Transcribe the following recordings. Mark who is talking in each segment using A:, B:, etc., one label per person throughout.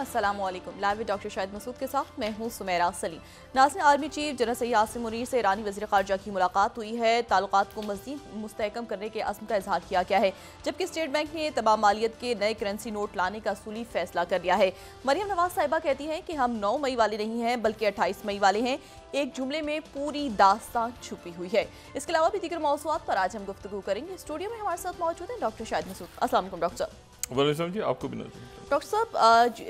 A: अस्सलाम वालेकुम live doctor Shahid Masood के साथ मैं हूं सुमेरा सलीम नाजन army chief general Syed Asim Munir से ईरानी वजी खारजा की मुलाकात हुई है ताल्लुकात को मजीद मुस्तकम करने के असम का इजहार किया गया है जबकि स्टेट बैंक ने तमाम मालियत के नए करेंसी नोट लाने का असूली फैसला कर लिया है मरियम नवाज साहिबा कहती हैं कि हम नौ मई वाले नहीं हैं बल्कि अट्ठाईस मई वाले हैं एक जुमले में पूरी दास्तान छुपी हुई है इसके अलावा भी दीगर मौसू पर आज हम गुफ्तु करेंगे स्टूडियो में हमारे साथ मौजूद हैं डॉक्टर शाहिद मसूद असल डॉक्टर साहब आपको भी नजर डॉक्टर साहब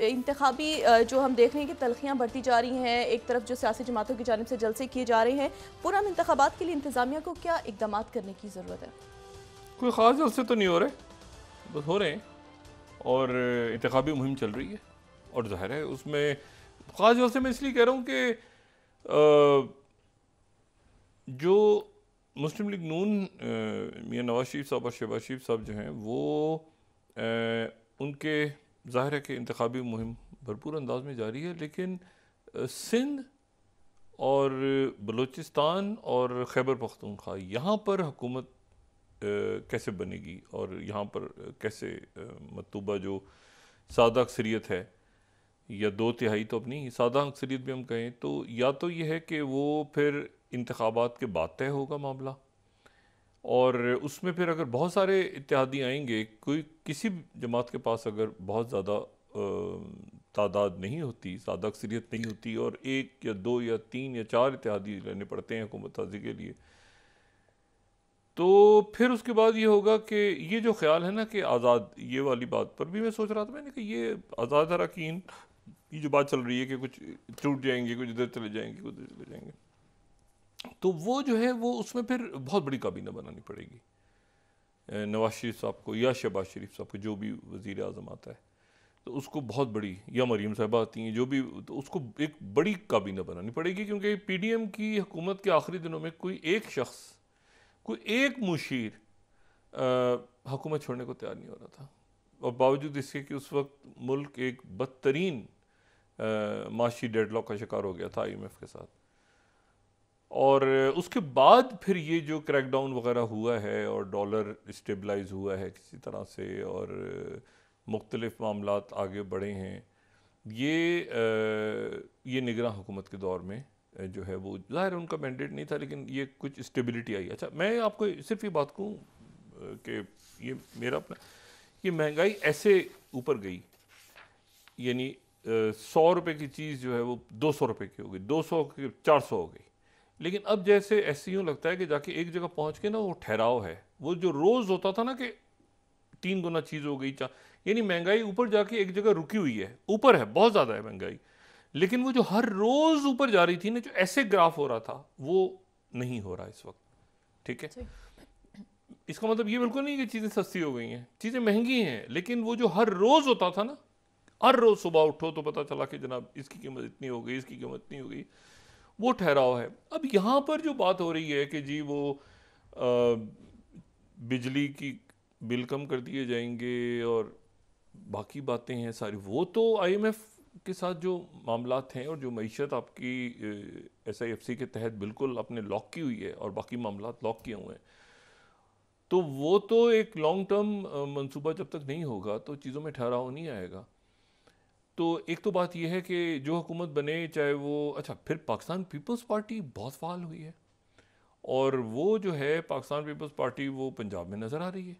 A: इंतबी जो हम देख रहे हैं कि तलखियाँ बढ़ती जा रही हैं एक तरफ जो सियासी जमातों की जानब से जलसे किए जा रहे हैं पुरान इंतबात के लिए इंतजामिया को क्या इकदाम करने की ज़रूरत है कोई ख़ास जलसे तो नहीं हो रहे बस हो रहे हैं और इंतबी मुहिम चल रही है और ज़ाहिर है उसमें ख़ास जलसे मैं इसलिए कह रहा हूँ कि जो मुस्लिम लीग नून मियाँ नवाज शरीफ साहब और शहबाज शरीफ साहब जो हैं वो उनके ज़ाहिर है कि इंतबी मुहिम भरपूर अंदाज में जारी है लेकिन सिंध और बलूचिस्तान और खैबर पख्तूनख्वा यहाँ पर हुकूमत कैसे बनेगी और यहाँ पर कैसे मतूबा जो सादा अक्सरीत है या दो तिहाई तो अपनी सादा अक्सरीत भी हम कहें तो या तो ये है कि वो फिर इंतबात के बाद तय होगा मामला और उसमें फिर अगर बहुत सारे इतिहादी आएंगे कोई किसी जमात के पास अगर बहुत ज़्यादा तादाद नहीं होती ज़्यादा अक्सरियत नहीं होती और एक या दो या तीन या चार इतिहादी लेने पड़ते हैं हुकूमत साजी के लिए तो फिर उसके बाद ये होगा कि ये जो ख्याल है ना कि आज़ाद ये वाली बात पर भी मैं सोच रहा था मैंने कि ये आज़ाद अरकान ये जो बात चल रही है कि कुछ टूट जाएंगे कुछ इधर चले जाएंगे कुछ उधर चले जाएंगे तो वो जो है वो उसमें फिर बहुत बड़ी काबीना बनानी पड़ेगी नवाज शरीफ साहब को या शहबाज शरीफ साहब को जो भी वज़ी अजम आता है तो उसको बहुत बड़ी या मरीम साहबा आती हैं जो भी तो उसको एक बड़ी काबीना बनानी पड़ेगी क्योंकि पी डी एम की हुकूमत के आखिरी दिनों में कोई एक शख्स कोई एक मुशीर हुकूमत छोड़ने को तैयार नहीं हो रहा था और बावजूद इसके कि उस वक्त मुल्क एक बदतरीन माशी डेडलॉक का शिकार हो गया था आई एम एफ़ के साथ और उसके बाद फिर ये जो क्रैकडाउन वगैरह हुआ है और डॉलर स्टेबलाइज हुआ है किसी तरह से और मुख्तलिफ मामला आगे बढ़े हैं ये आ, ये निगरान हुकूमत के दौर में जो है वो ज़ाहिर उनका मैंडेट नहीं था लेकिन ये कुछ स्टेबिलिटी आई अच्छा मैं आपको सिर्फ ये बात कहूँ कि ये मेरा अपना ये महंगाई ऐसे ऊपर गई यानी सौ रुपये की चीज़ जो है वो दो सौ रुपये की हो गई दो सौ की चार सौ हो गई लेकिन अब जैसे ऐसे यूँ लगता है कि जाके एक जगह पहुँच के ना वो ठहराव है वो जो रोज़ होता था ना कि तीन गुना चीज़ हो गई यानी महंगाई ऊपर जाके एक जगह रुकी हुई है ऊपर है बहुत ज़्यादा है महंगाई लेकिन वो जो हर रोज़ ऊपर जा रही थी ना जो ऐसे ग्राफ हो रहा था वो नहीं हो रहा इस वक्त ठीक है इसका मतलब ये बिल्कुल नहीं कि चीज़ें सस्ती हो गई हैं चीज़ें महंगी हैं लेकिन वो जो हर रोज़ होता था ना हर रोज़ सुबह उठो तो पता चला कि जनाब इसकी कीमत इतनी हो गई इसकी कीमत इतनी हो गई वो ठहराव है अब यहाँ पर जो बात हो रही है कि जी वो आ, बिजली की बिल कम कर दिए जाएंगे और बाकी बातें हैं सारी वो तो आईएमएफ के साथ जो मामला हैं और जो मीशत आपकी एस आई एफ सी के तहत बिल्कुल आपने लॉक की हुई है और बाकी मामला लॉक किए हुए हैं तो वो तो एक लॉन्ग टर्म मनसूबा जब तक नहीं होगा तो चीज़ों में ठहराव नहीं आएगा तो एक तो बात यह है कि जो हुकूमत बने चाहे वो अच्छा फिर पाकिस्तान पीपल्स पार्टी बहुत फाल हुई है और वो जो है पाकिस्तान पीपल्स पार्टी वो पंजाब में नज़र आ रही है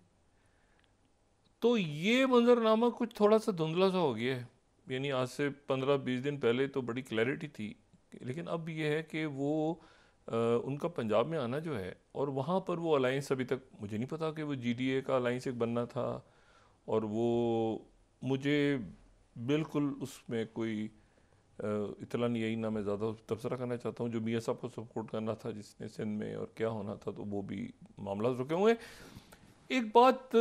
A: तो ये मंजरनामा कुछ थोड़ा सा धुंधला सा हो गया है यानी आज से पंद्रह बीस दिन पहले तो बड़ी क्लैरिटी थी लेकिन अब ये है कि वो आ, उनका पंजाब में आना जो है और वहाँ पर वो अलाइंस अभी तक मुझे नहीं पता कि वो जी डी ए का अलाइंस एक बनना था और वो मुझे बिल्कुल उसमें कोई इतला नहीं आई ना मैं ज़्यादा तबसरा करना चाहता हूँ जो मियाँ साहब को सपोर्ट करना था जिसने सिंध में और क्या होना था तो वो भी मामला रुके हुए एक बात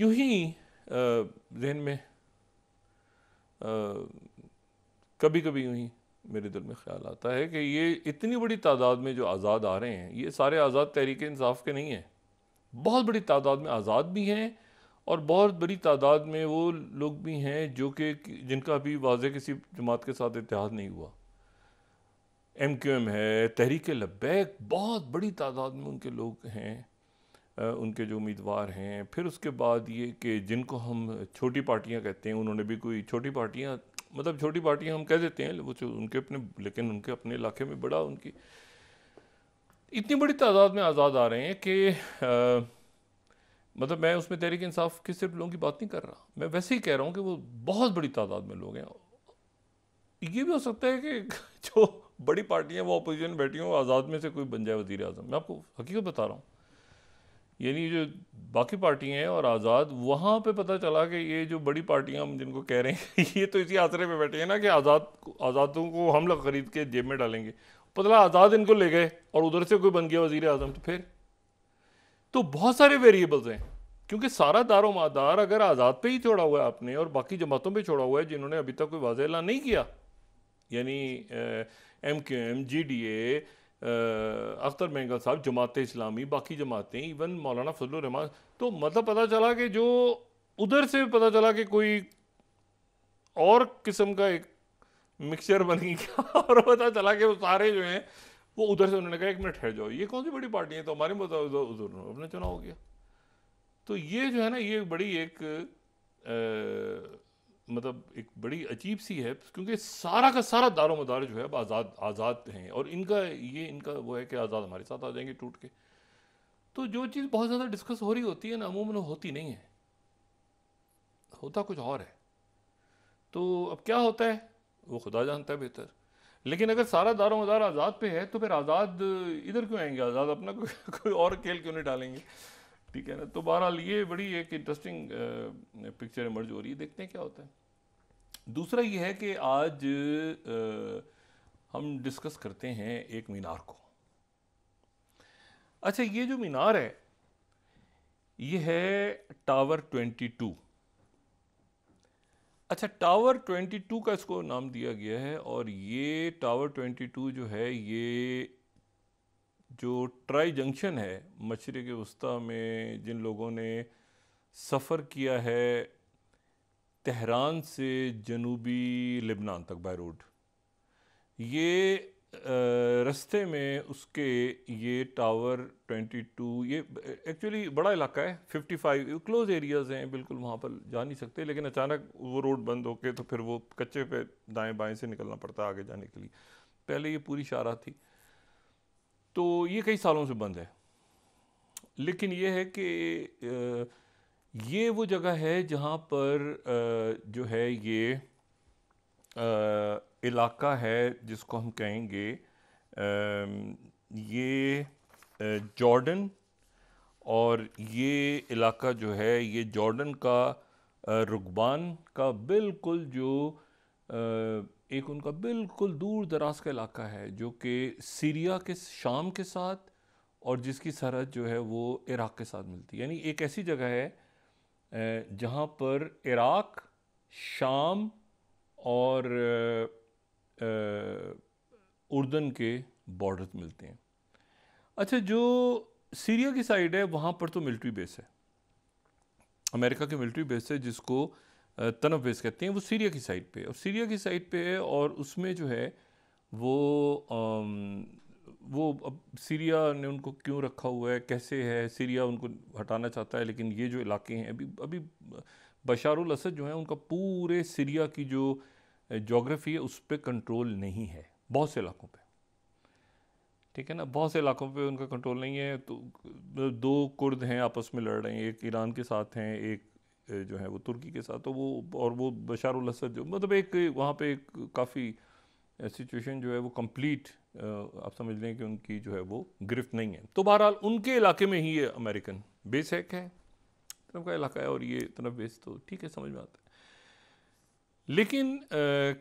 A: यूं ही जहन में कभी कभी यूं ही मेरे दिल में ख्याल आता है कि ये इतनी बड़ी तादाद में जो आज़ाद आ रहे हैं ये सारे आज़ाद तहरीक इंसाफ के नहीं हैं बहुत बड़ी तादाद में आज़ाद भी हैं और बहुत बड़ी तादाद में वो लोग भी हैं जो कि जिनका अभी वाज किसी जमात के साथ इतिहाद नहीं हुआ एम क्यू एम है तहरीक लब्बैक बहुत बड़ी तादाद में उनके लोग हैं उनके जो उम्मीदवार हैं फिर उसके बाद ये कि जिनको हम छोटी पार्टियां कहते हैं उन्होंने भी कोई छोटी पार्टियां मतलब छोटी पार्टियां हम कह देते हैं वो तो उनके अपने लेकिन उनके अपने इलाके में बड़ा उनकी इतनी बड़ी तादाद में आज़ाद आ रहे हैं कि मतलब मैं उसमें तहरीक इंसाफ के सिर्फ लोगों की बात नहीं कर रहा मैं वैसे ही कह रहा हूँ कि वो बहुत बड़ी तादाद में लोग हैं ये भी हो सकता है कि जो बड़ी पार्टियाँ वो अपोजिशन बैठी हों आज़ाद में से कोई बन जाए वज़ी अजम मैं आपको हकीकत बता रहा हूँ यानी जो बाकी पार्टियाँ हैं और आज़ाद वहाँ पे पता चला कि ये जो बड़ी पार्टियाँ हम जिनको कह रहे हैं ये तो इसी आसरे पर बैठे हैं ना कि आज़ाद आज़ादों को हम लोग ख़रीद के जेब में डालेंगे पतला आज़ाद इनको ले गए और उधर से कोई बन गया वज़ी अजम तो फिर तो बहुत सारे वेरिएबल्स हैं क्योंकि सारा दारो मदार अगर आज़ाद पे ही छोड़ा हुआ है आपने और बाकी जमातों पे छोड़ा हुआ है जिन्होंने अभी तक कोई वाज ऐलान नहीं किया यानी M Q M G D A Akhtar Mengal साहब जमात इस्लामी बाकी जमातें इवन मौलाना फजलरहमान तो मतलब पता चला कि जो उधर से पता चला कि कोई और किस्म का एक मिक्सचर बन गया और पता चला कि वो सारे जो हैं वो उधर से उन्होंने कहा एक मिनट ठहर जाओ ये कौन सी बड़ी पार्टी है तो हमारे मतलब उधर अपना चुनाव हो गया तो ये जो है ना ये बड़ी एक आ, मतलब एक बड़ी अजीब सी है क्योंकि सारा का सारा दारो मदार जो है आज़ाद आज़ाद हैं और इनका ये इनका वो है कि आज़ाद हमारे साथ आ जाएंगे टूट के तो जो चीज़ बहुत ज़्यादा डिस्कस हो रही होती है ना अमूमन होती नहीं है होता कुछ और है तो अब क्या होता है वो खुदा जानता है बेहतर लेकिन अगर सारा दारो मदार आज़ाद पे है तो फिर आज़ाद इधर क्यों आएंगे आज़ाद अपना कोई, कोई और खेल क्यों नहीं डालेंगे ठीक है ना तो बहरहाल ये बड़ी एक इंटरेस्टिंग पिक्चर इमर्ज हो रही है देखते हैं क्या होता है दूसरा ये है कि आज आ, हम डिस्कस करते हैं एक मीनार को अच्छा ये जो मीनार है ये है टावर ट्वेंटी टू अच्छा टावर 22 का इसको नाम दिया गया है और ये टावर 22 जो है ये जो ट्राई जंक्शन है के वस्ता में जिन लोगों ने सफ़र किया है तहरान से जनूबी लेबनान तक बाय रोड ये रस्ते में उसके ये टावर 22 ये एक्चुअली बड़ा इलाका है 55 क्लोज एरियाज़ हैं बिल्कुल वहाँ पर जा नहीं सकते लेकिन अचानक वो रोड बंद हो के तो फिर वो कच्चे पे दाएं बाएं से निकलना पड़ता है आगे जाने के लिए पहले ये पूरी शारा थी तो ये कई सालों से बंद है लेकिन ये है कि ये वो जगह है जहाँ पर जो है ये इलाका है जिसको हम कहेंगे ये जॉर्डन और ये इलाका जो है ये जॉर्डन का रुकबान का बिल्कुल जो एक उनका बिल्कुल दूर दराज का इलाका है जो कि सीरिया के शाम के साथ और जिसकी सरहद जो है वो इराक़ के साथ मिलती है यानी एक ऐसी जगह है जहाँ पर इराक़ शाम और उर्दन के बॉर्डर मिलते हैं अच्छा जो सीरिया की साइड है वहाँ पर तो मिलिट्री बेस है अमेरिका के मिलिट्री बेस है जिसको तनफ बेस कहते हैं वो सीरिया की साइड पे और सीरिया की साइड पे है और उसमें जो है वो आम, वो अब सीरिया ने उनको क्यों रखा हुआ है कैसे है सीरिया उनको हटाना चाहता है लेकिन ये जो इलाके हैं अभी अभी बशारुल असद जो हैं उनका पूरे सीरिया की जो जोग्राफी है उस पर कंट्रोल नहीं है बहुत से इलाकों पर ठीक है ना बहुत से इलाकों पर उनका कंट्रोल नहीं है तो मतलब दो कुर्द हैं आपस में लड़ रहे हैं एक ईरान के साथ हैं एक जो है वो तुर्की के साथ तो वो और वो बशार असद जो मतलब एक वहाँ पे एक काफ़ी सिचुएशन जो है वो कंप्लीट आप समझ लें कि उनकी जो है वो गिरफ्त नहीं है तो बहरहाल उनके इलाके में ही ये अमेरिकन बेसैक है तरफ का इलाका है और ये तरफ बेस तो ठीक है समझ में आता है लेकिन आ,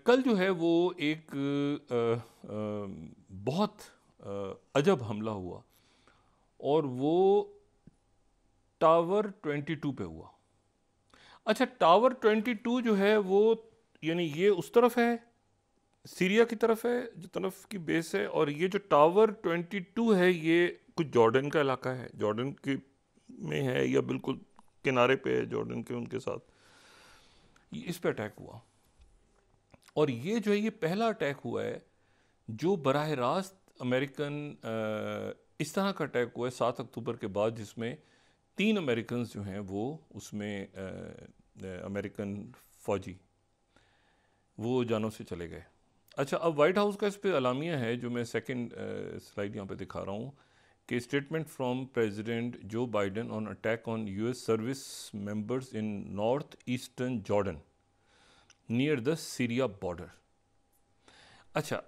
A: कल जो है वो एक आ, आ, बहुत आ, अजब हमला हुआ और वो टावर 22 पे हुआ अच्छा टावर 22 जो है वो यानी ये उस तरफ है सीरिया की तरफ है जो तरफ की बेस है और ये जो टावर 22 है ये कुछ जॉर्डन का इलाका है जॉर्डन के में है या बिल्कुल किनारे पे है जॉर्डन के उनके साथ इस पर अटैक हुआ और ये जो है ये पहला अटैक हुआ है जो बरह रास्त अमेरिकन इस तरह का अटैक हुआ है सात अक्टूबर के बाद जिसमें तीन अमेरिकन जो हैं वो उसमें अमेरिकन फ़ौजी वो जानों से चले गए अच्छा अब वाइट हाउस का इस पर अलामिया है जो मैं सेकेंड स्लाइड यहाँ पे दिखा रहा हूँ कि statement from president Joe Biden on attack on US service members in north eastern Jordan near the Syria border अच्छा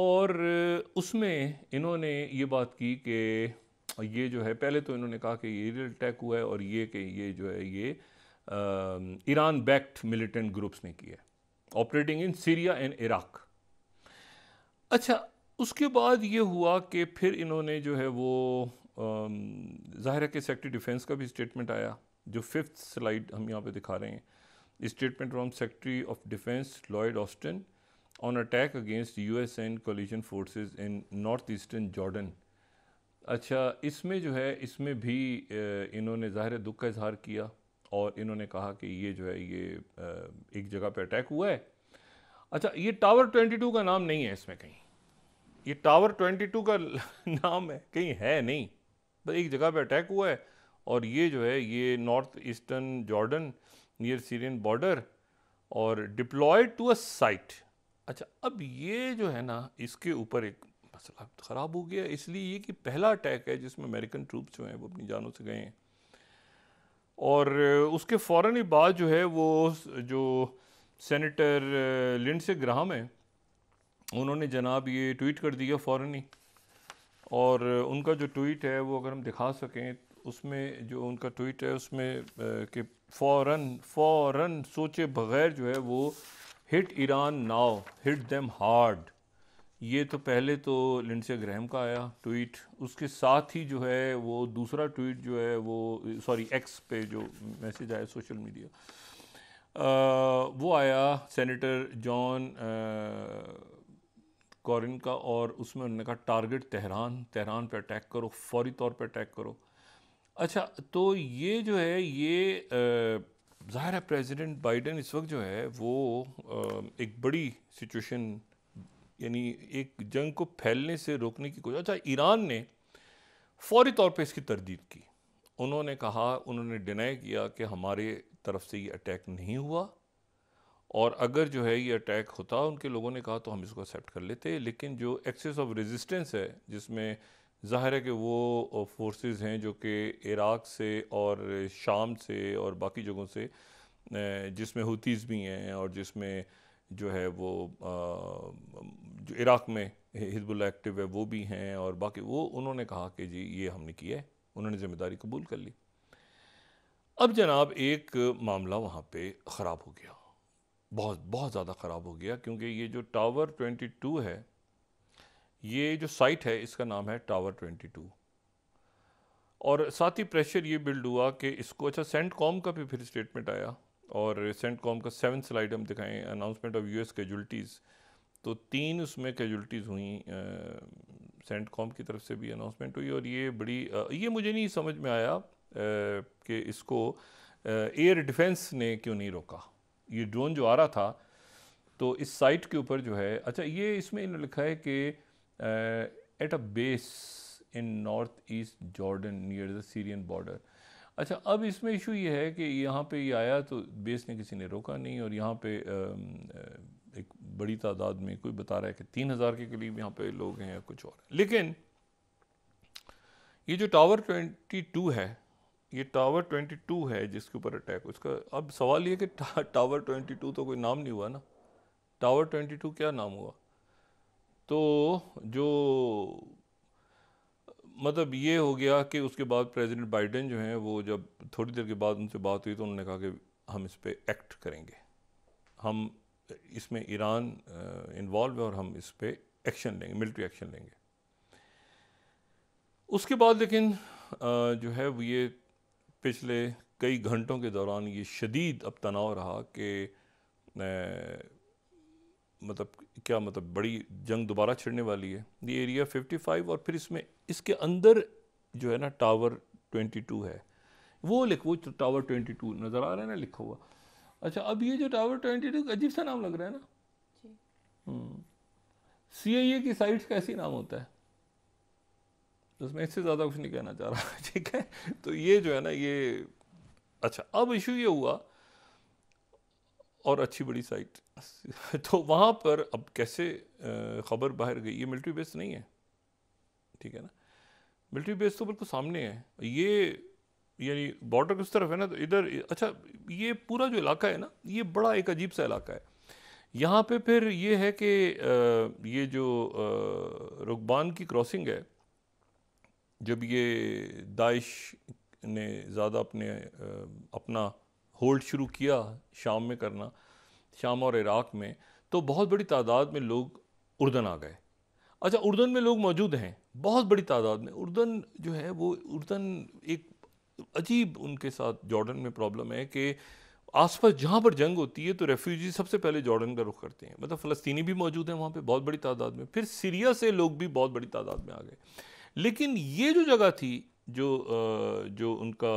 A: और uh, उसमें इन्होंने ये बात की कि ये जो है पहले तो इन्होंने कहा कि ये एरियल अटैक हुआ है और ये कि ये जो है ये ईरान बैक्ड मिलिटेंट ग्रुप्स ने किया operating in Syria and Iraq अच्छा उसके बाद ये हुआ कि फिर इन्होंने जो है वो ज़ाहिर के सेक्टरी डिफेंस का भी स्टेटमेंट आया जो फिफ्थ स्लाइड हम यहाँ पे दिखा रहे हैं statement from Secretary of Defense Lloyd Austin on attack against US and coalition forces in northeastern Jordan. अच्छा इसमें जो है इसमें भी इन्होंने ज़ाहिर दुख का इजहार किया और इन्होंने कहा कि ये जो है ये एक जगह पे अटैक हुआ है अच्छा ये टावर 22 का नाम नहीं है इसमें कहीं ये टावर 22 का नाम है कहीं है नहीं बस एक जगह पे अटैक हुआ है और ये जो है ये north eastern Jordan near Syrian border और डिप्लॉय टू अ साइट अच्छा अब ये जो है ना इसके ऊपर एक मसला ख़राब हो गया इसलिए ये कि पहला अटैक है जिसमें अमेरिकन ट्रूप्स जो हैं वो अपनी जानों से गए हैं और उसके फ़ौर ही बाद जो है वो जो सेनेटर लिंड से ग्राहम है उन्होंने जनाब ये ट्वीट कर दिया फ़ौर ही और उनका जो ट्वीट है वो अगर हम दिखा सकें उसमें जो उनका ट्वीट है उसमें कि फ़ौर फ़ौर सोचे बग़ैर जो है वो hit Iran now hit them hard ये तो पहले तो लिंडसे ग्रहम का आया ट्वीट उसके साथ ही जो है वो दूसरा ट्वीट जो है वो सॉरी एक्स पे जो मैसेज आया सोशल मीडिया आ, वो आया सेनेटर जॉन कॉरिन का और उसमें उन्होंने कहा टारगेट तेहरान तेहरान पे अटैक करो फौरी तौर पे अटैक करो अच्छा तो ये जो है ये ज़ाहिर है प्रेसिडेंट बाइडेन इस वक्त जो है वो आ, एक बड़ी सिचुएशन यानी एक जंग को फैलने से रोकने की कोशिश अच्छा ईरान ने फौरी तौर पे इसकी तरदीद की उन्होंने कहा उन्होंने डिनाई किया कि हमारे तरफ से ये अटैक नहीं हुआ और अगर जो है ये अटैक होता उनके लोगों ने कहा तो हम इसको एक्सेप्ट कर लेते लेकिन जो एक्सेस ऑफ रेजिस्टेंस है जिसमें ज़ाहिर है कि वो फोर्सेस हैं जो कि इराक़ से और शाम से और बाकी जगहों से जिसमें हूतीज़ भी हैं और जिसमें जो है वो जो इराक़ में हिजबुल्ला एक्टिव है वो भी हैं और बाकी वो उन्होंने कहा कि जी ये हमने किया है उन्होंने ज़िम्मेदारी कबूल कर ली अब जनाब एक मामला वहाँ पे ख़राब हो गया बहुत बहुत ज़्यादा ख़राब हो गया क्योंकि ये जो टावर ट्वेंटी टू है ये जो साइट है इसका नाम है टावर 22 और साथ ही प्रेशर ये बिल्ड हुआ कि इसको अच्छा सेंट कॉम का भी फिर स्टेटमेंट आया और सेंट कॉम का सेवन स्लाइड हम दिखाएं अनाउंसमेंट ऑफ यूएस कैजुलटीज़ तो तीन उसमें कैजुलटीज़ हुई सेंट कॉम की तरफ से भी अनाउंसमेंट हुई और ये बड़ी आ, ये मुझे नहीं समझ में आया कि इसको एयर डिफेंस ने क्यों नहीं रोका ये ड्रोन जो आ रहा था तो इस साइट के ऊपर जो है अच्छा ये इसमें इन्होंने लिखा है कि uh, at a base in northeast Jordan near the Syrian border. अच्छा अब इसमें इशू ये है कि यहाँ पे ये आया तो बेस ने किसी ने रोका नहीं और यहाँ पे um, uh, एक बड़ी तादाद में कोई बता रहा है कि तीन हज़ार के करीब यहाँ पे लोग हैं या कुछ और लेकिन ये जो टावर ट्वेंटी टू है ये टावर ट्वेंटी टू है जिसके ऊपर अटैक उसका अब सवाल ये कि टावर ट्वेंटी टू तो कोई नाम नहीं हुआ ना टावर ट्वेंटी टू क्या नाम हुआ तो जो मतलब ये हो गया कि उसके बाद प्रेसिडेंट बाइडेन जो हैं वो जब थोड़ी देर के बाद उनसे बात हुई तो उन्होंने कहा कि हम इस पर एक्ट करेंगे हम इसमें ईरान इन्वॉल्व uh, है और हम इस पर एक्शन लेंगे मिलिट्री एक्शन लेंगे उसके बाद लेकिन uh, जो है वो ये पिछले कई घंटों के दौरान ये शदीद अब तनाव रहा कि uh, मतलब क्या मतलब बड़ी जंग दोबारा छिड़ने वाली है ये एरिया 55 और फिर इसमें इसके अंदर जो है ना टावर 22 है वो लिख वो टावर 22 नज़र आ रहा है ना लिखा हुआ अच्छा अब ये जो टावर 22 अजीब सा नाम लग रहा है ना सी आई ए की साइट का नाम होता है मैं इससे ज़्यादा कुछ नहीं कहना चाह रहा ठीक है तो ये जो है ना ये अच्छा अब इशू ये हुआ और अच्छी बड़ी साइट तो वहाँ पर अब कैसे ख़बर बाहर गई ये मिलिट्री बेस नहीं है ठीक है ना मिलिट्री बेस तो बिल्कुल सामने है ये यानी बॉर्डर किस तरफ है ना तो इधर अच्छा ये पूरा जो इलाका है ना ये बड़ा एक अजीब सा इलाका है यहाँ पे फिर ये है कि ये जो रुकबान की क्रॉसिंग है जब ये दाइश ने ज़्यादा अपने अपना होल्ड शुरू किया शाम में करना शाम और इराक़ में तो बहुत बड़ी तादाद में लोग उर्दन आ गए अच्छा उर्दन में लोग मौजूद हैं बहुत बड़ी तादाद में उर्दन जो है वो उर्दन एक अजीब उनके साथ जॉर्डन में प्रॉब्लम है कि आसपास जहाँ पर जंग होती है तो रेफ्यूजी सबसे पहले जॉर्डन का रुख करते हैं मतलब फ़लस्तीनी भी मौजूद हैं वहाँ पे बहुत बड़ी तादाद में फिर सीरिया से लोग भी बहुत बड़ी तादाद में आ गए लेकिन ये जो जगह थी जो जो उनका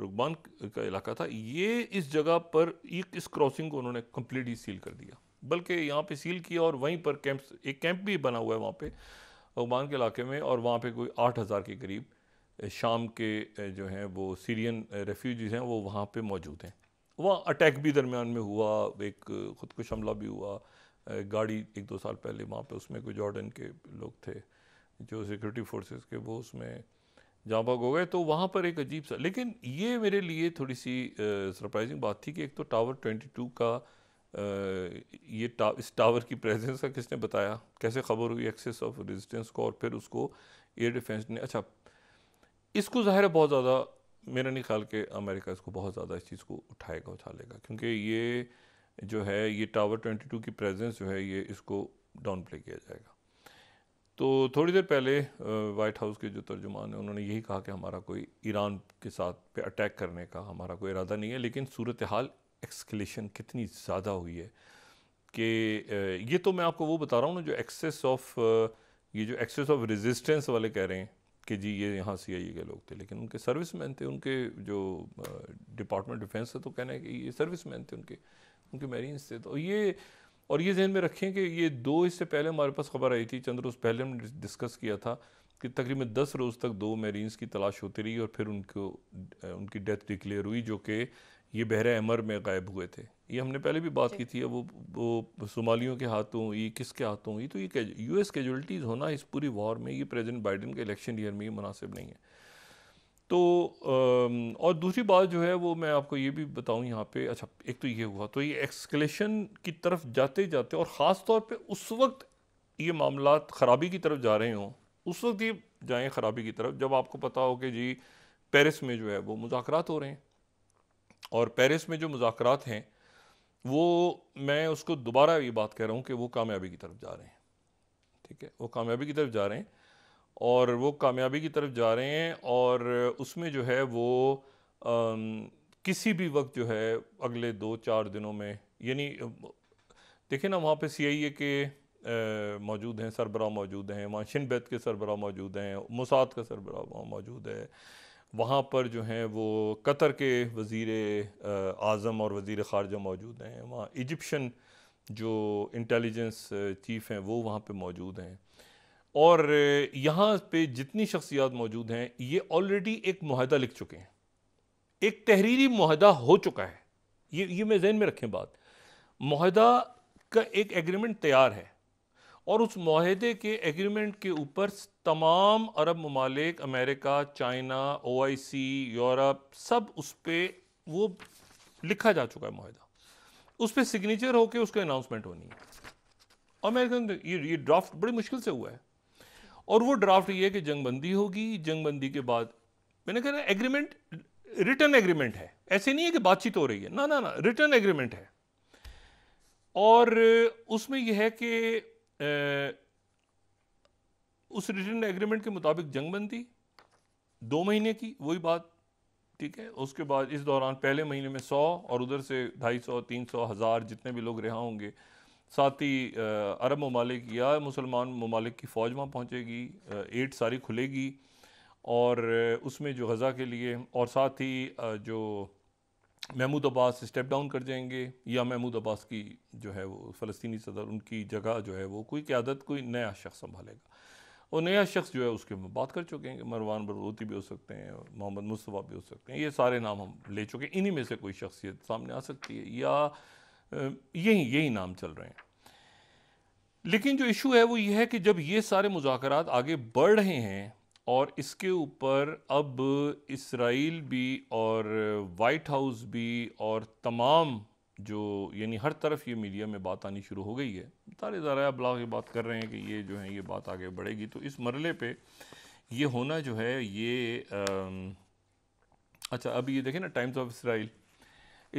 A: रुकबान का इलाका था ये इस जगह पर एक इस क्रॉसिंग को उन्होंने कम्प्लीटली सील कर दिया बल्कि यहाँ पे सील किया और वहीं पर कैंप एक कैंप भी बना हुआ है वहाँ पे रुकबान के इलाके में और वहाँ पे कोई आठ हज़ार के करीब शाम के जो हैं वो सीरियन रेफ्यूजीज़ हैं वो वहाँ पर मौजूद हैं वहाँ अटैक भी दरमियान में हुआ एक खुदकुश हमला भी हुआ गाड़ी एक दो साल पहले वहाँ पे उसमें कोई जॉर्डन के लोग थे जो सिक्योरिटी फोर्सेस के वो उसमें जहाँ बाग हो गए तो वहाँ पर एक अजीब सा लेकिन ये मेरे लिए थोड़ी सी सरप्राइजिंग बात थी कि एक तो टावर 22 का ये टा, इस टावर की प्रेजेंस का किसने बताया कैसे खबर हुई एक्सेस ऑफ रेजिस्टेंस को और फिर उसको एयर डिफेंस ने अच्छा इसको ज़ाहिर है बहुत ज़्यादा मेरा नहीं ख्याल कि अमेरिका इसको बहुत ज़्यादा इस चीज़ को उठाएगा उछालेगा क्योंकि ये जो है ये टावर टू की प्रेजेंस जो है ये इसको डाउन प्ले किया जाएगा तो थोड़ी देर पहले वाइट हाउस के जो तर्जुमान हैं उन्होंने यही कहा कि हमारा कोई ईरान के साथ पे अटैक करने का हमारा कोई इरादा नहीं है लेकिन सूरत हाल एक्सकलेशन कितनी ज़्यादा हुई है कि ये तो मैं आपको वो बता रहा हूँ ना जो एक्सेस ऑफ ये जो एक्सेस ऑफ रेजिस्टेंस वाले कह रहे हैं कि जी ये यहाँ सी आई के लोग थे लेकिन उनके सर्विस मैन थे उनके जो डिपार्टमेंट डिफेंस है तो कहना है कि ये सर्विस मैन थे उनके उनके मेरीन्स थे तो ये और ये जहन में रखें कि ये दो इससे पहले हमारे पास खबर आई थी चंद रोज़ पहले हमने डिस्कस किया था कि तकरीबन दस रोज़ तक दो मेरीन्स की तलाश होती रही और फिर उनको उनकी डेथ डिक्लेयर हुई जो कि ये बहर अमर में गायब हुए थे ये हमने पहले भी बात की थी वो वो सोमालियों के हाथों ये किसके हाथों हुई तो ये यू एस कैजुअलिटीज़ होना इस पूरी वॉर में ये प्रेजिडेंट बाइडन के इलेक्शन ईयर में ये मुनासिब नहीं है तो और दूसरी बात जो है वो मैं आपको ये भी बताऊं यहाँ पे अच्छा एक तो ये हुआ तो ये एक्सकलेशन की तरफ जाते जाते और ख़ास तौर पे उस वक्त ये मामला ख़राबी की तरफ जा रहे हों उस वक्त ये जाएँ ख़राबी की तरफ जब आपको पता हो कि जी पेरिस में जो है वो मुजाकर हो रहे हैं और पेरिस में जो मुजाकर हैं वो मैं उसको दोबारा ये बात कह रहा हूँ कि वो कामयाबी की तरफ जा रहे हैं ठीक है वो कामयाबी की तरफ जा रहे हैं और वो कामयाबी की तरफ जा रहे हैं और उसमें जो है वो आम, किसी भी वक्त जो है अगले दो चार दिनों में यानी देखिए ना वहाँ पे सीआईए के मौजूद हैं सरबराह मौजूद हैं वहाँ शिनबैत के सरबराह मौजूद हैं मुसाद का सरबराह वहाँ मौजूद है वहाँ पर जो हैं वो कतर के वज़ी आज़म और वज़ी ख़ारजा मौजूद हैं वहाँ इजिप्शन जो इंटेलिजेंस चीफ़ हैं वो वहाँ पर मौजूद हैं और यहाँ पे जितनी शख्सियात मौजूद हैं ये ऑलरेडी एक माहदा लिख चुके हैं एक तहरीरी माहदा हो चुका है ये ये मैं जहन में रखें बात माहदा का एक एग्रीमेंट तैयार है और उस माहदे के एग्रीमेंट के ऊपर तमाम अरब ममालिक America China O I C Europe सब उस पर वो लिखा जा चुका है माहदा उस पर सिग्नेचर होकर उसका अनाउंसमेंट होनी है और मैं ये ये ड्राफ्ट बड़ी मुश्किल से हुआ है और वो ड्राफ्ट ये है कि जंगबंदी होगी जंगबंदी के बाद मैंने कहा एग्रीमेंट रिटर्न एग्रीमेंट है ऐसे नहीं है कि बातचीत हो रही है ना ना ना रिटर्न एग्रीमेंट है और उसमें यह है कि उस रिटर्न एग्रीमेंट के मुताबिक जंग बंदी दो महीने की वही बात ठीक है उसके बाद इस दौरान पहले महीने में सौ और उधर से ढाई सौ तीन सौ हज़ार जितने भी लोग रिहा होंगे साथ ही अरब ममालिक या मुसलमान ममालिक की फ़ौज वहाँ पहुँचेगी एड सारी खुलेगी और उसमें जो गज़ा के लिए और साथ ही जो महमूद अब्बास स्टेप डाउन कर जाएंगे या महमूद अब्बास की जो है वो फ़लस्तनी सदर उनकी जगह जो है वो कोई क्यादत कोई नया शख्स संभालेगा और नया शख्स जो है उसके हम बात कर चुके हैं मरवान बरवती भी हो सकते हैं और मोहम्मद मुस्तफ़ा भी हो सकते हैं ये सारे नाम हम ले चुके हैं इन्हीं में से कोई शख्सियत सामने आ सकती है या यही यही नाम चल रहे हैं लेकिन जो इशू है वो ये है कि जब ये सारे मुजाकर आगे बढ़ रहे हैं और इसके ऊपर अब इसराइल भी और वाइट हाउस भी और तमाम जो यानी हर तरफ ये मीडिया में बात आनी शुरू हो गई है सारे ज़रा अबलाग ये बात कर रहे हैं कि ये जो है ये बात आगे बढ़ेगी तो इस मरले पे ये होना जो है ये आ, अच्छा अभी ये देखें ना टाइम्स ऑफ इसराइल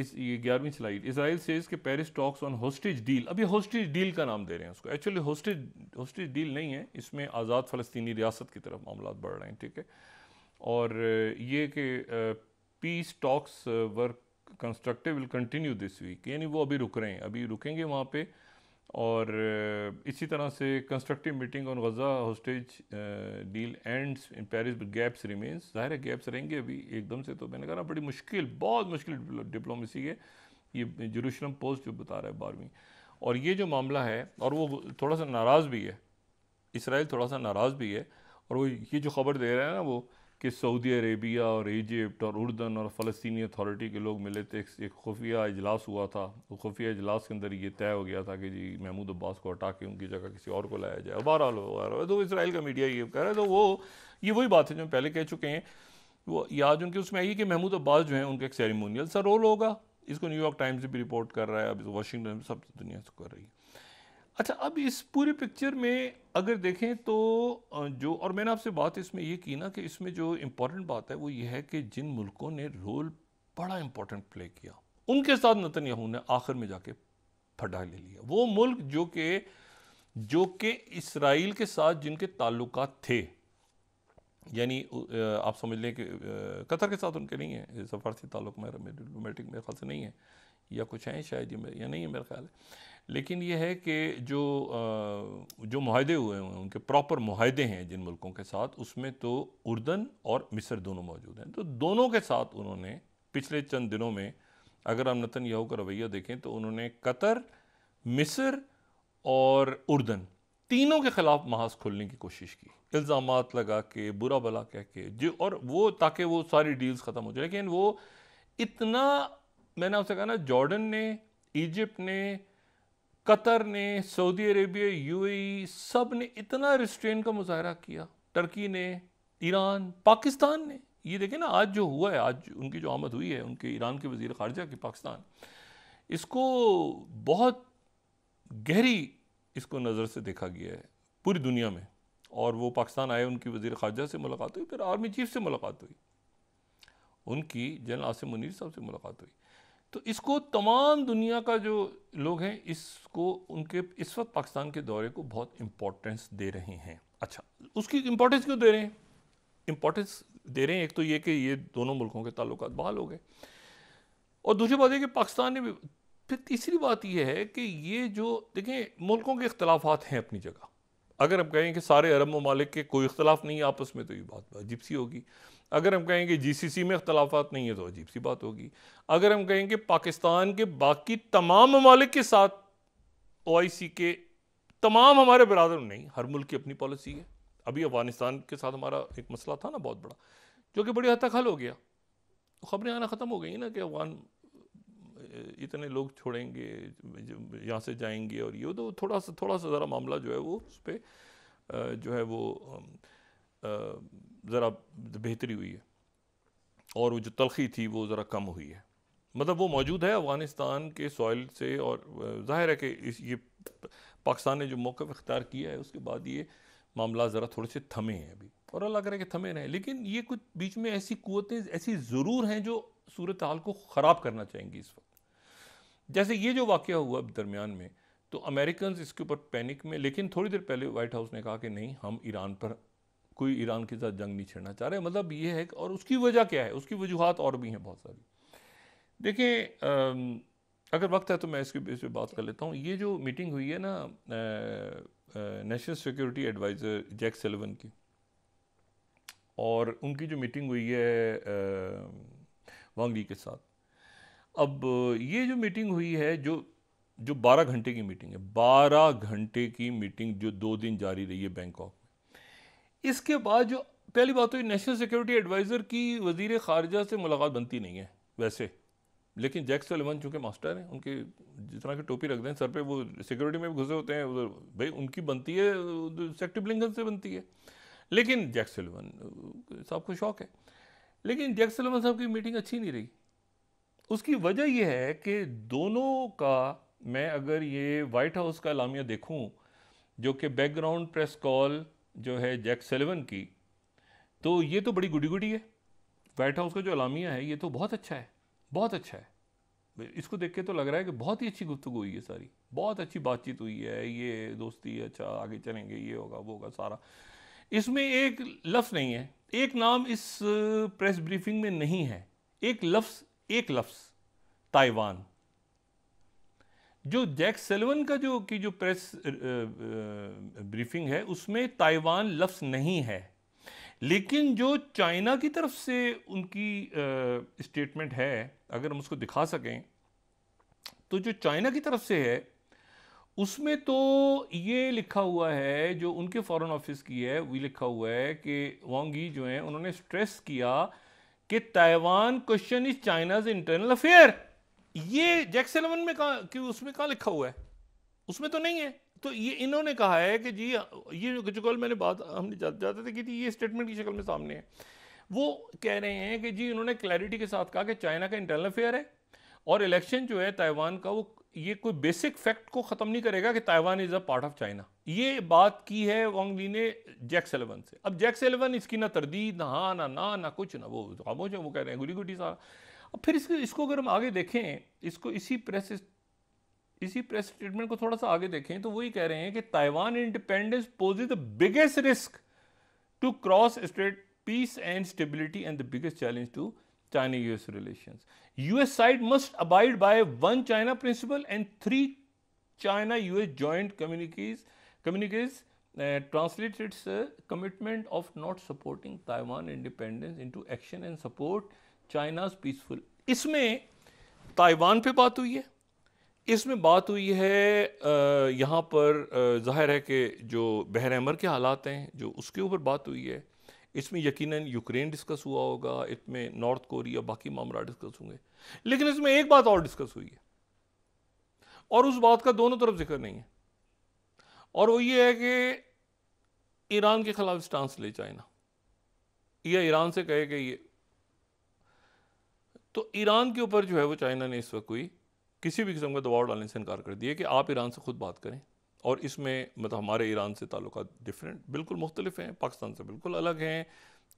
A: इस ये ग्यारहवीं स्लाइड इसराइल सेज के Paris talks on hostage deal अब ये होस्टेज डील का नाम दे रहे हैं उसको एक्चुअली होस्टेज होस्टेज डील नहीं है इसमें आज़ाद फ़लस्तनी रियासत की तरफ मामला बढ़ रहे हैं ठीक है और ये कि peace talks work constructive will continue this week यानी वो अभी रुक रहे हैं अभी रुकेंगे वहाँ पर और इसी तरह से constructive meeting on Gaza hostage deal ends in Paris gaps remains ज़ाहिर है गैप्स रहेंगे अभी एकदम से तो मैंने कहा ना बड़ी मुश्किल बहुत मुश्किल डिप्लोमेसी है ये जरूशलम पोस्ट जो बता रहा है बारहवीं और ये जो मामला है और वो थोड़ा सा नाराज़ भी है इसराइल थोड़ा सा नाराज़ भी है और वो ये जो खबर दे रहा है ना वो कि सऊदी अरेबिया और इजिप्ट और उर्दन और फलस्तनी अथॉरिटी के लोग मिले थे एक खुफिया इजलास हुआ था वो खुफिया इजलास के अंदर ये तय हो गया था कि जी महमूद अब्बास को हटा के उनकी जगह किसी और को लाया जाए बहरहाल वगैरह तो इसराइल का मीडिया ये कह रहा है तो वो ये वही बात है जो हम पहले कह चुके हैं वो याद उनके उसमें आई कि महमूद अब्बास जो है उनका एक सेरेमोनियल सा रोल होगा इसको न्यूयॉर्क टाइम्स भी रिपोर्ट कर रहा है अब वाशिंगटन सब दुनिया से कर रही है अच्छा अब इस पूरे पिक्चर में अगर देखें तो जो और मैंने आपसे बात इसमें ये की ना कि इसमें जो इम्पोर्टेंट बात है वो ये है कि जिन मुल्कों ने रोल बड़ा इम्पोर्टेंट प्ले किया उनके साथ नतन याहू ने आखिर में जाके फटा ले लिया वो मुल्क जो कि जो कि इसराइल के साथ जिनके ताल्लुक थे यानी आप समझ लें कि कतर के साथ उनके नहीं है सफारसी ताल्लुक मेरा मेरे मेरे ख्याल से नहीं है या कुछ हैं शायद या नहीं है मेरा ख्याल है लेकिन यह है कि जो जो माहदे हुए हैं उनके प्रॉपर माहदे हैं जिन मुल्कों के साथ उसमें तो उर्दन और मिस्र दोनों मौजूद हैं तो दोनों के साथ उन्होंने पिछले चंद दिनों में अगर हम नतन याहू का रवैया देखें तो उन्होंने कतर मिस्र और उर्दन तीनों के ख़िलाफ़ महाज खोलने की कोशिश की इल्ज़ाम लगा के बुरा भला कह के जो और वो ताकि वो सारी डील्स ख़त्म हो जाए लेकिन वो इतना मैंने आपसे कहा ना जॉर्डन ने इजिप्ट ने कतर ने सऊदी अरेबिया यूएई सब ने इतना रिस्ट्रेन का मुजाहरा किया टर्की ने ईरान पाकिस्तान ने ये देखें ना आज जो हुआ है आज उनकी जो आमद हुई है उनके ईरान के वजीर खारजा के पाकिस्तान इसको बहुत गहरी इसको नज़र से देखा गया है पूरी दुनिया में और वो पाकिस्तान आए उनकी वजीर खारजा से मुलाकात हुई फिर आर्मी चीफ से मुलाकात हुई उनकी जनरल आसिम मुनीर साहब से मुलाकात हुई तो इसको तमाम दुनिया का जो लोग हैं इसको उनके इस वक्त पाकिस्तान के दौरे को बहुत इम्पोर्टेंस दे रहे हैं अच्छा उसकी इम्पोर्टेंस क्यों दे रहे हैं इम्पोर्टेंस दे रहे हैं एक तो ये कि ये दोनों मुल्कों के ताल्लुक बहाल हो गए और दूसरी बात यह कि पाकिस्तान ने भी फिर तीसरी बात यह है कि ये जो देखें मुल्कों के इख्तलाफात हैं अपनी जगह अगर हम कहें कि सारे अरब ममालिक के कोई इख्तलाफ नहीं है आपस में तो ये बात अजीब सी होगी अगर हम कहेंगे जीसीसी में अख्तलाफात नहीं है तो अजीब सी बात होगी अगर हम कहेंगे पाकिस्तान के बाकी तमाम ममालिक के साथ ओ आई सी के तमाम हमारे बरदर नहीं हर मुल्क की अपनी पॉलिसी है अभी अफगानिस्तान के साथ हमारा एक मसला था ना बहुत बड़ा जो कि बड़ी हद तक हल हो गया तो खबरें आना ख़त्म हो गई ना कि अफगान इतने लोग छोड़ेंगे यहाँ से जाएंगे और ये तो थोड़ा सा थोड़ा सा ज़रा मामला जो है वो उस पर जो है वो आ, आ, ज़रा बेहतरी हुई है और वो जो तलखी थी वो ज़रा कम हुई है मतलब वो मौजूद है अफ़गानिस्तान के सॉइल से और ज़ाहिर है कि इस ये पाकिस्तान ने जो मौक़ अख्तियार किया है उसके बाद ये मामला ज़रा थोड़े से थमे हैं अभी और अल्लाह करे कि थमे रहें लेकिन ये कुछ बीच में ऐसी कुतें ऐसी ज़रूर हैं जो सूरत हाल को ख़राब करना चाहेंगी इस वक्त जैसे ये जो वाक़ हुआ दरमियान में तो अमेरिकन इसके ऊपर पैनिक में लेकिन थोड़ी देर पहले वाइट हाउस ने कहा कि नहीं हम ईरान पर कोई ईरान के साथ जंग नहीं छेड़ना चाह रहे मतलब ये है और उसकी वजह क्या है उसकी वजूहत और भी हैं बहुत सारी देखिए अगर वक्त है तो मैं इसके बेस पर बात कर लेता हूँ ये जो मीटिंग हुई है ना national security adviser Jake Sullivan की और उनकी जो मीटिंग हुई है वांगली के साथ अब ये जो मीटिंग हुई है जो जो 12 घंटे की मीटिंग है 12 घंटे की मीटिंग जो दो दिन जारी रही है बैंकॉक इसके बाद जो पहली बात तो नेशनल सिक्योरिटी एडवाइज़र की वजीर खारजा से मुलाकात बनती नहीं है वैसे लेकिन जैक सलेमन चूँकि मास्टर हैं उनके जिस तरह की टोपी रख दें सर पे वो सिक्योरिटी में भी घुसे होते हैं उधर भाई उनकी बनती है सेक्टिव ब्लिंकन से बनती है लेकिन जैक सलेमन साहब को शौक है लेकिन जैक सलेमन साहब की मीटिंग अच्छी नहीं रही उसकी वजह यह है कि दोनों का मैं अगर ये वाइट हाउस का लामिया देखूँ जो कि बैकग्राउंड प्रेस कॉल जो है जैक सेलेवन की तो ये तो बड़ी गुडी गुडी है वाइट हाउस का जो अलामिया है ये तो बहुत अच्छा है बहुत अच्छा है इसको देख के तो लग रहा है कि बहुत ही अच्छी गुफ्तु हुई है सारी बहुत अच्छी बातचीत हुई है ये दोस्ती अच्छा आगे चलेंगे ये होगा वो होगा सारा इसमें एक लफ्ज़ नहीं है एक नाम इस प्रेस ब्रीफिंग में नहीं है एक लफ्ज़ एक लफ्ज़ ताइवान जो जैक सेलवन का जो की जो प्रेस ब्रीफिंग है उसमें ताइवान लफ्स नहीं है लेकिन जो चाइना की तरफ से उनकी स्टेटमेंट है अगर हम उसको दिखा सकें तो जो चाइना की तरफ से है उसमें तो ये लिखा हुआ है जो उनके फॉरेन ऑफिस की है वो लिखा हुआ है कि वांगी जो है उन्होंने स्ट्रेस किया कि Taiwan question is China's internal affair ये जैक्स इलेवन में कहा कि उसमें कहाँ लिखा हुआ है उसमें तो नहीं है तो ये इन्होंने कहा है कि जी ये जो कल मैंने बात हमने जाते थे कि ये स्टेटमेंट की शक्ल में सामने है वो कह रहे हैं कि जी उन्होंने क्लैरिटी के साथ कहा कि चाइना का इंटरनल अफेयर है और इलेक्शन जो है ताइवान का वो ये कोई बेसिक फैक्ट को ख़त्म नहीं करेगा कि Taiwan is a part of China ये बात की है वांग ली ने जैक्स एलेवन से अब जैक्स एलेवन इसकी ना तरदीद ना हाँ ना ना ना कुछ ना वो खामोश है वो कह रहे हैं गुटी गुटी सारा अब फिर इसको इसको अगर हम आगे देखें इसको इसी प्रेस इसी प्रेस स्टेटमेंट को थोड़ा सा आगे देखें तो वही कह रहे हैं कि Taiwan independence poses the biggest risk to cross strait peace and stability and the biggest challenge to China US relation US side must abide by one China principle and three China US joint communiques communiques translated commitment of not supporting Taiwan independence into action and support China's peaceful इसमें Taiwan पे बात हुई है इसमें बात हुई है यहाँ पर जाहिर है कि जो बहर अमर के हालात हैं जो उसके ऊपर बात हुई है इसमें यकीनन यूक्रेन डिस्कस हुआ होगा इसमें नॉर्थ कोरिया बाकी मामला डिस्कस होंगे लेकिन इसमें एक बात और डिस्कस हुई है और उस बात का दोनों तरफ जिक्र नहीं है और वो ये है कि ईरान के खिलाफ स्टांस ले चाइना या ईरान से कहे कि ये तो ईरान के ऊपर जो है वो चाइना ने इस वक्त कोई किसी भी किस्म का दबाव डालने से इनकार कर दिया कि आप ईरान से खुद बात करें और इसमें मतलब हमारे ईरान से ताल्लुक डिफरेंट बिल्कुल मुख्तलिफ हैं पाकिस्तान से बिल्कुल अलग हैं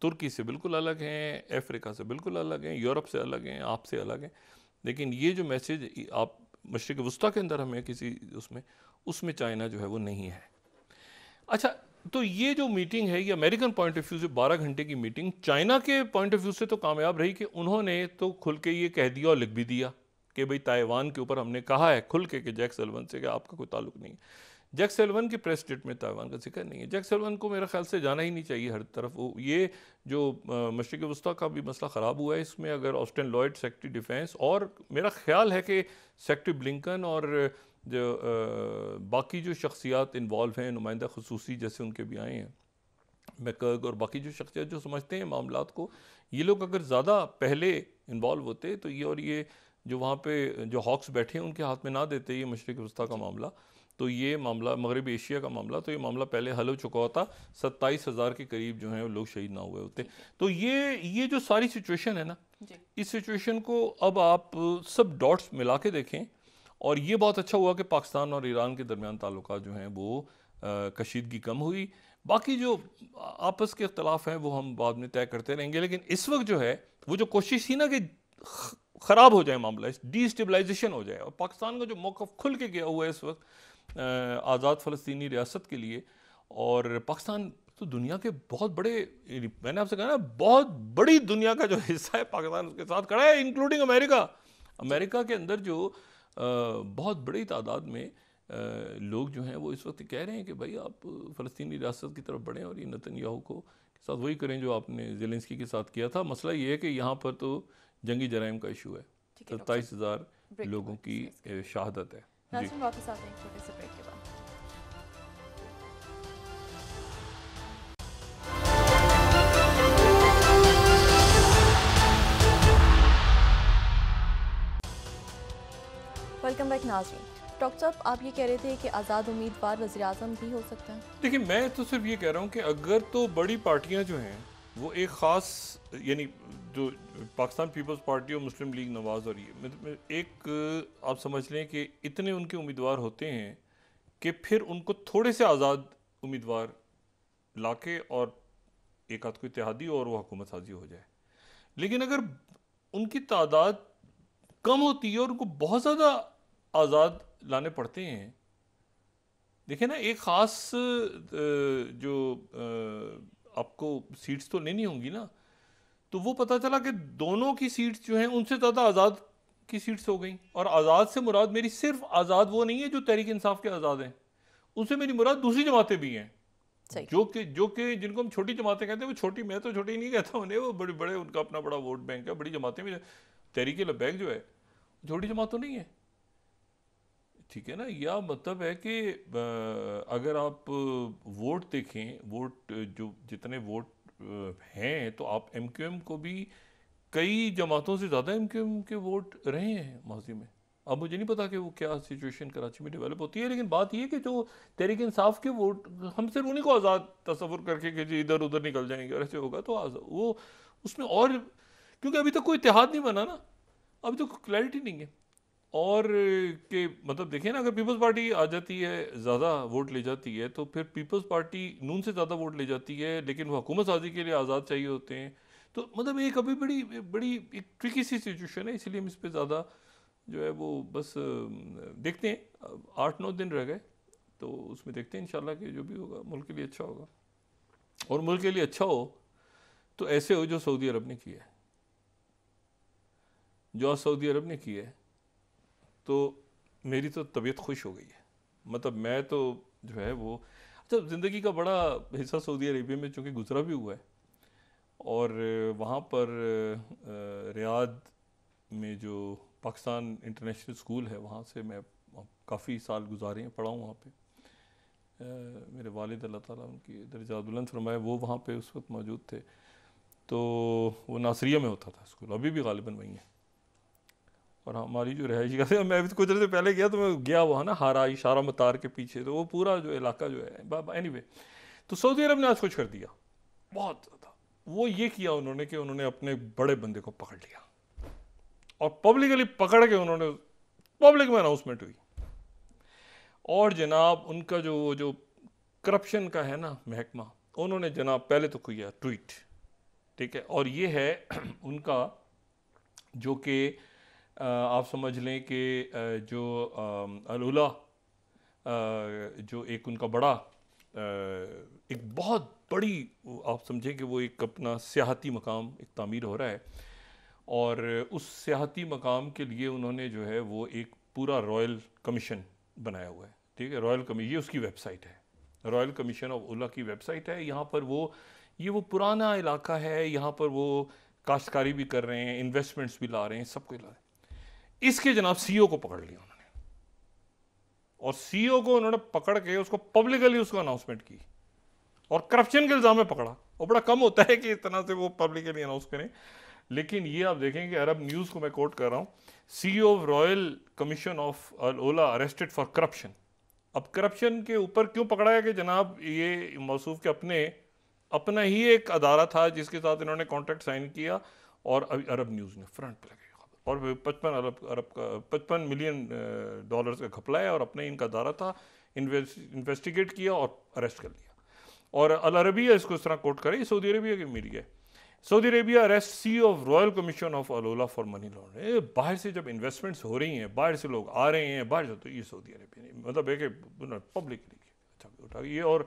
A: तुर्की से बिल्कुल अलग हैं अफ्रीका से बिल्कुल अलग हैं यूरोप से अलग हैं आपसे अलग हैं लेकिन ये जो मैसेज आप मशरक़ वस्ती के अंदर हमें किसी उसमें उसमें चाइना जो है वो नहीं है अच्छा तो ये जो मीटिंग है ये अमेरिकन पॉइंट ऑफ व्यू से 12 घंटे की मीटिंग चाइना के पॉइंट ऑफ व्यू से तो कामयाब रही कि उन्होंने तो खुल के ये कह दिया और लिख भी दिया कि भाई ताइवान के ऊपर हमने कहा है खुल के कि जैक सेलवन से कि आपका कोई ताल्लुक नहीं है जैक सेलवन की प्रेस स्टेट में ताइवान का जिक्र नहीं है जैक सेलवन को मेरे ख्याल से जाना ही नहीं चाहिए हर तरफ ये जो मशरक़ वस्ती का भी मसला ख़राब हुआ है इसमें अगर ऑस्टन लॉयड सेक्रेटरी डिफेंस और मेरा ख्याल है कि सेक्रेटरी ब्लिंकन और जो आ, बाकी जो शख्सियात इन्वॉल्व हैं नुमाइंदा खसूसी जैसे उनके भी आए हैं मैकर्ग और बाकी जो शख्सियात जो समझते हैं मामला को ये लोग अगर ज़्यादा पहले इन्वॉल्व होते तो ये और ये जो वहाँ पे जो हॉक्स बैठे हैं उनके हाथ में ना देते ये मशरक़ वस्ती का मामला तो ये मामला मगरब एशिया का मामला तो ये मामला पहले हल हो चुका होता सत्ताईस हज़ार के करीब जो हैं वो लोग शहीद ना हुए होते तो ये ये जो सारी सिचुएशन है ना इस सिचुएशन को अब आप सब डॉट्स मिला के देखें और ये बहुत अच्छा हुआ कि पाकिस्तान और ईरान के दरमियान ताल्लुक जो हैं वो कशीदगी कम हुई बाकी जो आपस के अख्तलाफ हैं वो हम बाद में तय करते रहेंगे लेकिन इस वक्त जो है वो जो कोशिश थी ना कि ख़राब हो जाए मामला डिस्टेबलाइजेशन हो जाए और पाकिस्तान का जो मौक़ खुल के गया हुआ है इस वक्त आज़ाद फ़लस्तनी रियासत के लिए और पाकिस्तान तो दुनिया के बहुत बड़े मैंने आपसे कहा ना बहुत बड़ी दुनिया का जो हिस्सा है पाकिस्तान उसके साथ खड़ा है इंक्लूडिंग अमेरिका अमेरिका के अंदर जो बहुत बड़ी तादाद में लोग जो हैं वो इस वक्त कह रहे हैं कि भाई आप फ़लस्तीनी रियासत की तरफ बढ़ें और ये नतन याहू को के साथ वही करें जो आपने जेलेंसकी के साथ किया था मसला ये है कि यहाँ पर तो जंगी जराइम का इशू है सत्ताईस हज़ार लोगों की शहादत है वेलकम बैक नाजरीन डॉक्टर साहब आप ये कह रहे थे कि आज़ाद उम्मीदवार वजी अजम भी हो सकता है देखिए मैं तो सिर्फ ये कह रहा हूँ कि अगर तो बड़ी पार्टियाँ जो हैं वो एक ख़ास यानी जो पाकिस्तान पीपल्स पार्टी और मुस्लिम लीग नवाज़ और ये एक आप समझ लें कि इतने उनके उम्मीदवार होते हैं कि फिर उनको थोड़े से आज़ाद उम्मीदवार लाके और एक आध को इतिहादी और वो हुकूमत साजी हो जाए लेकिन अगर उनकी तादाद कम होती है और उनको बहुत ज़्यादा आज़ाद लाने पड़ते हैं देखिए ना एक ख़ास जो आपको सीट्स तो लेनी होंगी ना तो वो पता चला कि दोनों की सीट्स जो हैं उनसे ज़्यादा आज़ाद की सीट्स हो गई और आज़ाद से मुराद मेरी सिर्फ आज़ाद वो नहीं है जो तहरीक इंसाफ के आज़ाद हैं उनसे मेरी मुराद दूसरी जमातें भी हैं जो कि जो कि जिनको हम छोटी जमातें कहते हैं वो छोटी मैं तो छोटी नहीं कहता उन्हें वो बड़े बड़े उनका अपना बड़ा वोट बैंक है बड़ी जमातें भी तहरीक लबैक जो है छोटी जमात तो नहीं है ठीक है ना या मतलब है कि अगर आप वोट देखें वोट जो जितने वोट हैं तो आप एम क्यू एम को भी कई जमातों से ज़्यादा एम क्यू एम के वोट रहे हैं माजी में अब मुझे नहीं पता कि वो क्या सिचुएशन कराची में डेवलप होती है लेकिन बात यह कि जो तहरीक इंसाफ के वोट हम सिर्फ उन्हीं को आज़ाद तस्वुर करके कि जी इधर उधर निकल जाएंगे और ऐसे होगा तो वो उसमें और क्योंकि अभी तक तो कोई इतिहाद नहीं बना ना अभी तक तो क्लैरिटी नहीं है और के मतलब देखिए ना अगर पीपल्स पार्टी आ जाती है ज़्यादा वोट ले जाती है तो फिर पीपल्स पार्टी नून से ज़्यादा वोट ले जाती है लेकिन वो हुकूमत साजी के लिए आज़ाद चाहिए होते हैं तो मतलब एक अभी बड़ी बड़ी एक ट्रिकी सी सिचुएशन है इसलिए हम इस पर ज़्यादा जो है वो बस देखते हैं आठ नौ दिन रह गए तो उसमें देखते हैं इंशाल्लाह कि जो भी होगा मुल्क के लिए अच्छा होगा और मुल्क के लिए अच्छा हो तो ऐसे हो जो सऊदी अरब ने किया है जो सऊदी अरब ने किया है तो मेरी तो तबीयत खुश हो गई है मतलब मैं तो जो है वो अच्छा ज़िंदगी का बड़ा हिस्सा सऊदी अरेबिया में चूँकि गुजरा भी हुआ है और वहाँ पर रियाद में जो पाकिस्तान इंटरनेशनल स्कूल है वहाँ से मैं काफ़ी साल गुजारे हैं पढ़ा हूँ वहाँ पे मेरे वालिद अल्लाह ताला उनकी दर्जा बुलंद फरमाए वो वहाँ पे उस वक्त मौजूद थे तो वो नासरिया में होता था स्कूल अभी भी गालिबा वहीं है और हाँ, हमारी जो रहाइश का मैं भी तो कुछ देर से पहले गया तो मैं गया वहाँ ना हारा इशारा मतार के पीछे तो वो पूरा जो इलाका जो है एनी anyway, तो सऊदी अरब ने आज कुछ कर दिया बहुत ज़्यादा वो ये किया उन्होंने कि उन्होंने अपने बड़े बंदे को पकड़ लिया और पब्लिकली पकड़ के उन्होंने पब्लिक में अनाउंसमेंट हुई और जनाब उनका जो जो करप्शन का है ना महकमा उन्होंने जनाब पहले तो किया ट्वीट ठीक है और ये है उनका जो कि आप समझ लें कि जो अलूला जो एक उनका बड़ा एक बहुत बड़ी आप समझें कि वो एक अपना सियाहती मकाम एक तामीर हो रहा है और उस सियाहती मकाम के लिए उन्होंने जो है वो एक पूरा रॉयल कमीशन बनाया हुआ है ठीक है रॉयल कमी ये उसकी वेबसाइट है रॉयल कमीशन ऑफ ओला की वेबसाइट है यहाँ पर वो ये वो पुराना इलाका है यहाँ पर वो काश्तकारी भी कर रहे हैं इन्वेस्टमेंट्स भी ला रहे हैं सब कुछ ला रहे हैं इसके जनाब सीईओ e को पकड़ लिया उन्होंने और सीईओ e को उन्होंने पकड़ के उसको पब्लिकली उसको अनाउंसमेंट की और करप्शन के इल्ज़ाम में पकड़ा और बड़ा कम होता है कि इस तरह से वो पब्लिकली अनाउंस करें लेकिन ये आप देखें कि अरब न्यूज़ को मैं कोट कर रहा हूं CEO of royal commission of Al Ula arrested for corruption अब करप्शन के ऊपर क्यों पकड़ा है कि जनाब ये मौसू के अपने अपना ही एक अदारा था जिसके साथ इन्होंने कॉन्ट्रैक्ट साइन किया और अरब न्यूज़ ने फ्रंट पे लगे और पचपन अरब अरब का पचपन मिलियन डॉलर्स का घपला है और अपने ही इनका दारा था इन्वेस्टिगेट किया और अरेस्ट कर लिया और अल अरबिया इसको इस तरह कोर्ट करे सऊदी अरबिया की मीडिया है Saudi Arabia arrest CEO of royal commission of AlUla for money laundering बाहर से जब इन्वेस्टमेंट्स हो रही हैं बाहर से लोग आ रहे हैं बाहर से तो ये सऊदी अरेबिया मतलब एक पब्लिक अच्छा उठा ये और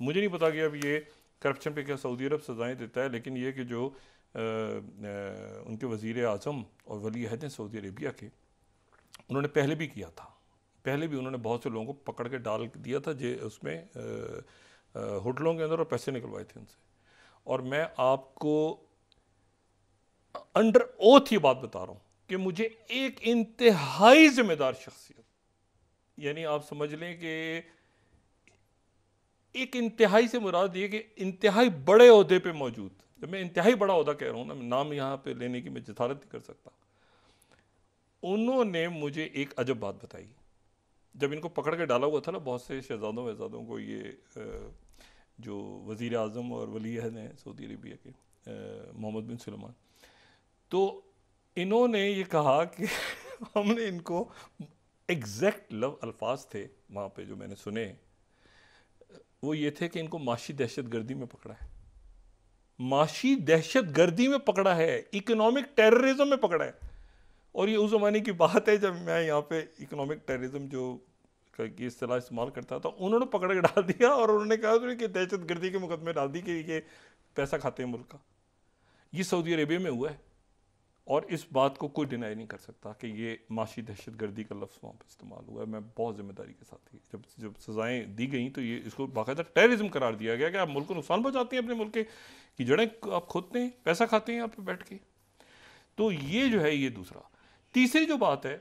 A: मुझे नहीं पता कि अब ये करप्शन पे क्या सऊदी अरब सजाएं देता है लेकिन ये कि जो उनके वज़ी अजम और वली अहद सऊदी अरेबिया के उन्होंने पहले भी किया था पहले भी उन्होंने बहुत से लोगों को पकड़ के डाल दिया था जे उसमें होटलों के अंदर और पैसे निकलवाए थे उनसे और मैं आपको अंडर ओथ ये बात बता रहा हूँ कि मुझे एक इंतहाई ज़िम्मेदार शख्सियत यानी आप समझ लें कि एक इंतहाई से मुराद ये कि इंतहाई बड़े अहदे पर मौजूद जब तो मैं इंतहाई बड़ा अहदा कह रहा हूँ ना नाम यहाँ पर लेने की मैं जथारत नहीं कर सकता उन्होंने मुझे एक अजब बात बताई जब इनको पकड़ के डाला हुआ था ना बहुत से शहजादों वहजादों को ये जो वज़ी अजम और वली अहद हैं सऊदी अरबिया के मोहम्मद बिन सलमान तो इन्होंने ये कहा कि हमने इनको एग्जैक्ट लव अल्फाज थे वहाँ पे जो मैंने सुने वो ये थे कि इनको माशी दहशत गर्दी में पकड़ा है माशी दहशत गर्दी में पकड़ा है इकोनॉमिक टेररिज्म में पकड़ा है और ये उस ज़माने की बात है जब मैं यहाँ पे इकोनॉमिक टेररिज्म जो की तरह इस्तेमाल करता था उन्होंने पकड़ के डाल दिया और उन्होंने कहा कि दहशत गर्दी के मुकदमे डाल दी कि ये पैसा खाते हैं मुल्क का ये सऊदी अरेबिया में हुआ है और इस बात को कोई डिनाई नहीं कर सकता कि ये माशी दहशत गर्दी का लफ्ज़ वहाँ पर इस्तेमाल हुआ है मैं बहुत ज़िम्मेदारी के साथ ही जब जब सज़ाएँ दी गई तो ये इसको बाकायदा टेररिज्म करार दिया गया कि आप मुल्क को नुकसान पहुँचाते हैं अपने मुल्क के कि जड़ें आप खोदते हैं पैसा खाते हैं आप बैठ के तो ये जो है ये दूसरा तीसरी जो बात है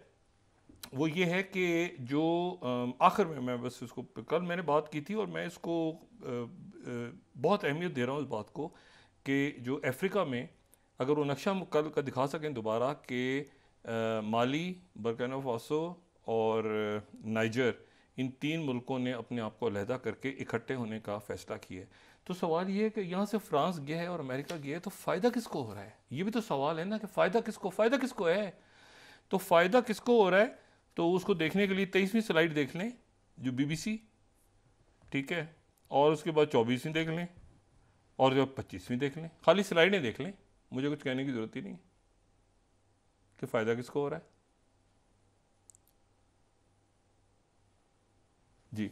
A: वो ये है कि जो आखिर में मैं बस इसको कल मैंने बात की थी और मैं इसको बहुत अहमियत दे रहा हूँ इस बात को कि जो अफ्रीका में अगर वो नक्शा कल का दिखा सकें दोबारा कि माली बरकिना फासो और नाइजर इन तीन मुल्कों ने अपने आप को अलहदा करके इकट्ठे होने का फ़ैसला किया है तो सवाल ये है कि यहाँ से फ्रांस गया है और अमेरिका गया है तो फ़ायदा किसको हो रहा है ये भी तो सवाल है ना कि फ़ायदा किसको फ़ायदा किसको है तो फ़ायदा किसको हो रहा है तो उसको देखने के लिए तेईसवीं स्लाइड देख लें जो बीबीसी ठीक है और उसके बाद चौबीसवीं देख लें और जो पच्चीसवीं देख लें खाली स्लाइडें देख लें मुझे कुछ कहने की ज़रूरत ही नहीं कि फ़ायदा किसको हो रहा है जी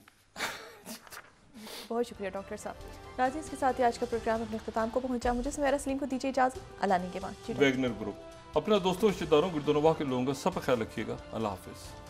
A: बहुत शुक्रिया डॉक्टर साहब नाजी इसके साथ ही आज का प्रोग्राम अपने अख्ताम को पहुंचा मुझे समेरा सलीम को दीजिए इजाज़त अलानी के बाद वैगनर ग्रुप अपना दोस्तों रिश्तेदारों गुर्दनवा के लोगों का सब ख्याल रखिएगा अल्लाह हाफिज़